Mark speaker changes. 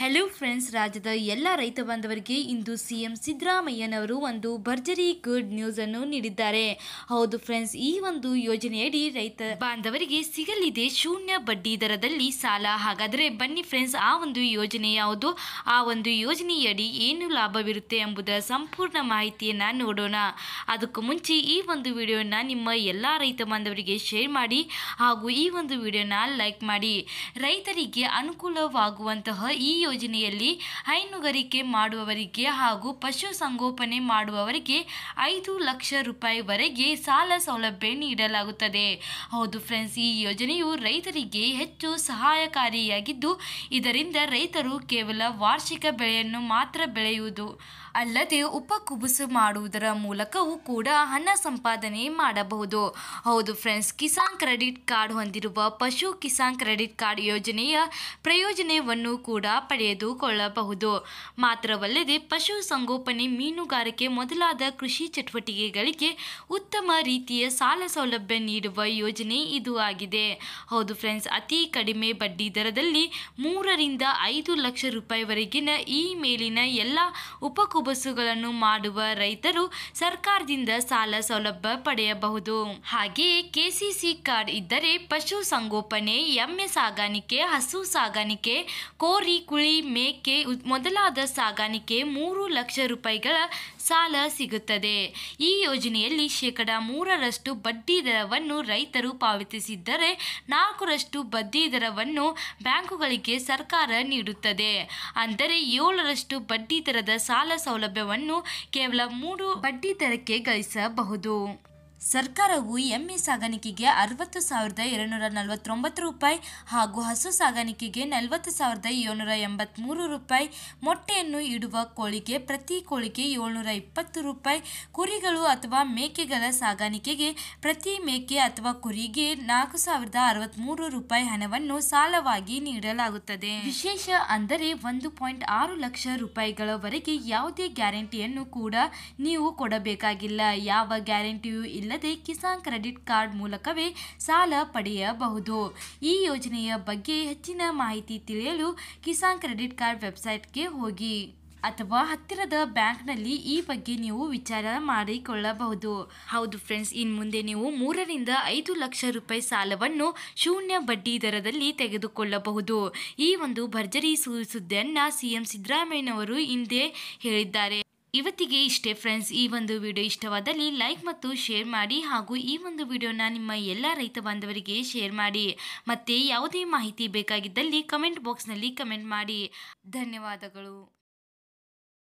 Speaker 1: hello friends ರಾಜ್ಯದ ಎಲ್ಲ ರೈತ ಬಾಂಧವರಿಗೆ ಇಂದು ಸಿಎಂ ಸಿದ್ದರಾಮಯ್ಯನವರು ಒಂದು ಭರ್ಜರಿ ಗುಡ್ ನ್ಯೂಸ್ ಅನ್ನು ನೀಡಿದ್ದಾರೆ ಹೌದು ಫ್ರೆಂಡ್ಸ್ ಈ ಒಂದು ಯೋಜನೆಯಡಿ ರೈತ ಬಾಂಧವರಿಗೆ ಸಿಗಲಿದೆ ಶೂನ್ಯ ಬಡ್ಡಿ ದರದಲ್ಲಿ ಸಾಲ ಹಾಗಾದರೆ ಬನ್ನಿ ಫ್ರೆಂಡ್ಸ್ ಆ ಒಂದು ಯೋಜನೆ ಯಾವುದು ಆ ಒಂದು ಯೋಜನೆಯಡಿ ಏನು ಲಾಭವಿರುತ್ತೆ ಎಂಬುದರ ಸಂಪೂರ್ಣ ಮಾಹಿತಿಯನ್ನು ನೋಡೋಣ ಅದಕ್ಕೂ ಮುಂಚೆ ಈ ಒಂದು ವಿಡಿಯೋನ ನಿಮ್ಮ ಎಲ್ಲ ರೈತ ಬಾಂಧವರಿಗೆ ಶೇರ್ ಮಾಡಿ ಹಾಗೂ ಈ ಒಂದು ವಿಡಿಯೋನ ಲೈಕ್ ಮಾಡಿ ರೈತರಿಗೆ ಅನುಕೂಲವಾಗುವಂತಹ ಈ ಯೋಜನೆಯಲ್ಲಿ ಹೈನುಗಾರಿಕೆ ಮಾಡುವವರಿಗೆ ಹಾಗೂ ಪಶು ಸಂಗೋಪನೆ ಮಾಡುವವರಿಗೆ ಐದು ಲಕ್ಷ ರೂಪಾಯಿವರೆಗೆ ಸಾಲ ಸೌಲಭ್ಯ ನೀಡಲಾಗುತ್ತದೆ ಹೌದು ಫ್ರೆಂಡ್ಸ್ ಈ ಯೋಜನೆಯು ರೈತರಿಗೆ ಹೆಚ್ಚು ಸಹಾಯಕಾರಿಯಾಗಿದ್ದು ಇದರಿಂದ ರೈತರು ಕೇವಲ ವಾರ್ಷಿಕ ಬೆಳೆಯನ್ನು ಮಾತ್ರ ಬೆಳೆಯುವುದು ಅಲ್ಲದೆ ಉಪಕುಬುಸು ಮಾಡುವುದರ ಮೂಲಕವೂ ಕೂಡ ಹಣ ಸಂಪಾದನೆ ಮಾಡಬಹುದು ಹೌದು ಫ್ರೆಂಡ್ಸ್ ಕಿಸಾನ್ ಕ್ರೆಡಿಟ್ ಕಾರ್ಡ್ ಹೊಂದಿರುವ ಪಶು ಕಿಸಾನ್ ಕ್ರೆಡಿಟ್ ಕಾರ್ಡ್ ಯೋಜನೆಯ ಪ್ರಯೋಜನವನ್ನು ಕೂಡ ಪಡೆದುಕೊಳ್ಳಬಹುದು ಮಾತ್ರವಲ್ಲದೆ ಪಶು ಸಂಗೋಪನೆ ಮೀನುಗಾರಿಕೆ ಮೊದಲಾದ ಕೃಷಿ ಚಟುವಟಿಕೆಗಳಿಗೆ ಉತ್ತಮ ರೀತಿಯ ಸಾಲ ಸೌಲಭ್ಯ ನೀಡುವ ಯೋಜನೆ ಇದು ಆಗಿದೆ ಹೌದು ಫ್ರೆಂಡ್ಸ್ ಅತಿ ಕಡಿಮೆ ಬಡ್ಡಿ ದರದಲ್ಲಿ ಮೂರರಿಂದ ಐದು ಲಕ್ಷ ರೂಪಾಯಿವರೆಗಿನ ಈ ಮೇಲಿನ ಎಲ್ಲ ಉಪಕುಬಸುಗಳನ್ನು ಮಾಡುವ ರೈತರು ಸರ್ಕಾರದಿಂದ ಸಾಲ ಸೌಲಭ್ಯ ಪಡೆಯಬಹುದು ಹಾಗೆಯೇ ಕೆಸಿಸಿ ಕಾರ್ಡ್ ಇದ್ದರೆ ಪಶು ಸಂಗೋಪನೆ ಎಮ್ಮೆ ಸಾಗಾಣಿಕೆ ಹಸು ಸಾಗಾಣಿಕೆ ಕೋರಿ ಕುಳಿ ಕುರಿ ಮೇಕೆ ಮೊದಲಾದ ಸಾಗಾಣಿಕೆ ಮೂರು ಲಕ್ಷ ರೂಪಾಯಿಗಳ ಸಾಲ ಸಿಗುತ್ತದೆ ಈ ಯೋಜನೆಯಲ್ಲಿ ಶೇಕಡ ಮೂರರಷ್ಟು ಬಡ್ಡಿ ದರವನ್ನು ರೈತರು ಪಾವತಿಸಿದ್ದರೆ ನಾಲ್ಕರಷ್ಟು ಬಡ್ಡಿ ದರವನ್ನು ಬ್ಯಾಂಕುಗಳಿಗೆ ಸರ್ಕಾರ ನೀಡುತ್ತದೆ ಅಂದರೆ ಏಳರಷ್ಟು ಬಡ್ಡಿ ದರದ ಸಾಲ ಸೌಲಭ್ಯವನ್ನು ಕೇವಲ ಮೂರು ಬಡ್ಡಿ ದರಕ್ಕೆ ಗಳಿಸಬಹುದು ಸರ್ಕಾರವು ಎಮ್ಮೆ ಸಾಗಾಣಿಕೆಗೆ ಅರವತ್ತು ಸಾವಿರದ ಎರಡುನೂರ ನಲವತ್ತೊಂಬತ್ತು ರೂಪಾಯಿ ಹಾಗೂ ಹಸು ಸಾಗಾಣಿಕೆಗೆ ನಲವತ್ತು ಸಾವಿರದ ಏಳ್ನೂರ ಎಂಬತ್ತ್ಮೂರು ರೂಪಾಯಿ ಮೊಟ್ಟೆಯನ್ನು ಇಡುವ ಕೋಳಿಗೆ ಪ್ರತಿ ಕೋಳಿಗೆ ಏಳ್ನೂರ ಇಪ್ಪತ್ತು ರೂಪಾಯಿ ಕುರಿಗಳು ಅಥವಾ ಮೇಕೆಗಳ ಸಾಗಾಣಿಕೆಗೆ ಪ್ರತಿ ಮೇಕೆ ಅಥವಾ ಕುರಿಗೆ ನಾಲ್ಕು ಸಾವಿರದ ಅರವತ್ತ್ಮೂರು ರೂಪಾಯಿ ಹಣವನ್ನು ಸಾಲವಾಗಿ ನೀಡಲಾಗುತ್ತದೆ ವಿಶೇಷ ಅಂದರೆ ಒಂದು ಪಾಯಿಂಟ್ ಆರು ಲಕ್ಷ ರೂಪಾಯಿಗಳವರೆಗೆ ಯಾವುದೇ ಗ್ಯಾರಂಟಿಯನ್ನು ಕೂಡ ನೀವು ಕೊಡಬೇಕಾಗಿಲ್ಲ ಯಾವ ಗ್ಯಾರಂಟಿಯೂ ಇಲ್ಲ ಇಲ್ಲದೆ ಕಿಸಾನ್ ಕ್ರೆಡಿಟ್ ಕಾರ್ಡ್ ಮೂಲಕವೇ ಸಾಲ ಪಡೆಯಬಹುದು ಈ ಯೋಜನೆಯ ಬಗ್ಗೆ ಹೆಚ್ಚಿನ ಮಾಹಿತಿ ತಿಳಿಯಲು ಕಿಸಾನ್ ಕ್ರೆಡಿಟ್ ಕಾರ್ಡ್ ವೆಬ್ಸೈಟ್ಗೆ ಹೋಗಿ ಅಥವಾ ಹತ್ತಿರದ ಬ್ಯಾಂಕ್ನಲ್ಲಿ ಈ ಬಗ್ಗೆ ನೀವು ವಿಚಾರ ಮಾಡಿಕೊಳ್ಳಬಹುದು ಹೌದು ಫ್ರೆಂಡ್ಸ್ ಇನ್ ಮುಂದೆ ನೀವು ಮೂರರಿಂದ ಐದು ಲಕ್ಷ ರೂಪಾಯಿ ಸಾಲವನ್ನು ಶೂನ್ಯ ಬಡ್ಡಿ ದರದಲ್ಲಿ ತೆಗೆದುಕೊಳ್ಳಬಹುದು ಈ ಒಂದು ಭರ್ಜರಿ ಸುದ್ದಿಯನ್ನು ಸಿಎಂ ಸಿದ್ದರಾಮಯ್ಯನವರು ಹಿಂದೆ ಹೇಳಿದ್ದಾರೆ ಇವತ್ತಿಗೆ ಇಷ್ಟೇ ಫ್ರೆಂಡ್ಸ್ ಈ ಒಂದು ವಿಡಿಯೋ ಇಷ್ಟವಾದಲ್ಲಿ ಲೈಕ್ ಮತ್ತು ಶೇರ್ ಮಾಡಿ ಹಾಗೂ ಈ ಒಂದು ವಿಡಿಯೋನ ನಿಮ್ಮ ಎಲ್ಲ ರೈತ ಬಾಂಧವರಿಗೆ ಶೇರ್ ಮಾಡಿ ಮತ್ತೆ ಯಾವುದೇ ಮಾಹಿತಿ ಬೇಕಾಗಿದ್ದಲ್ಲಿ ಕಮೆಂಟ್ ಬಾಕ್ಸ್ನಲ್ಲಿ ಕಮೆಂಟ್ ಮಾಡಿ ಧನ್ಯವಾದಗಳು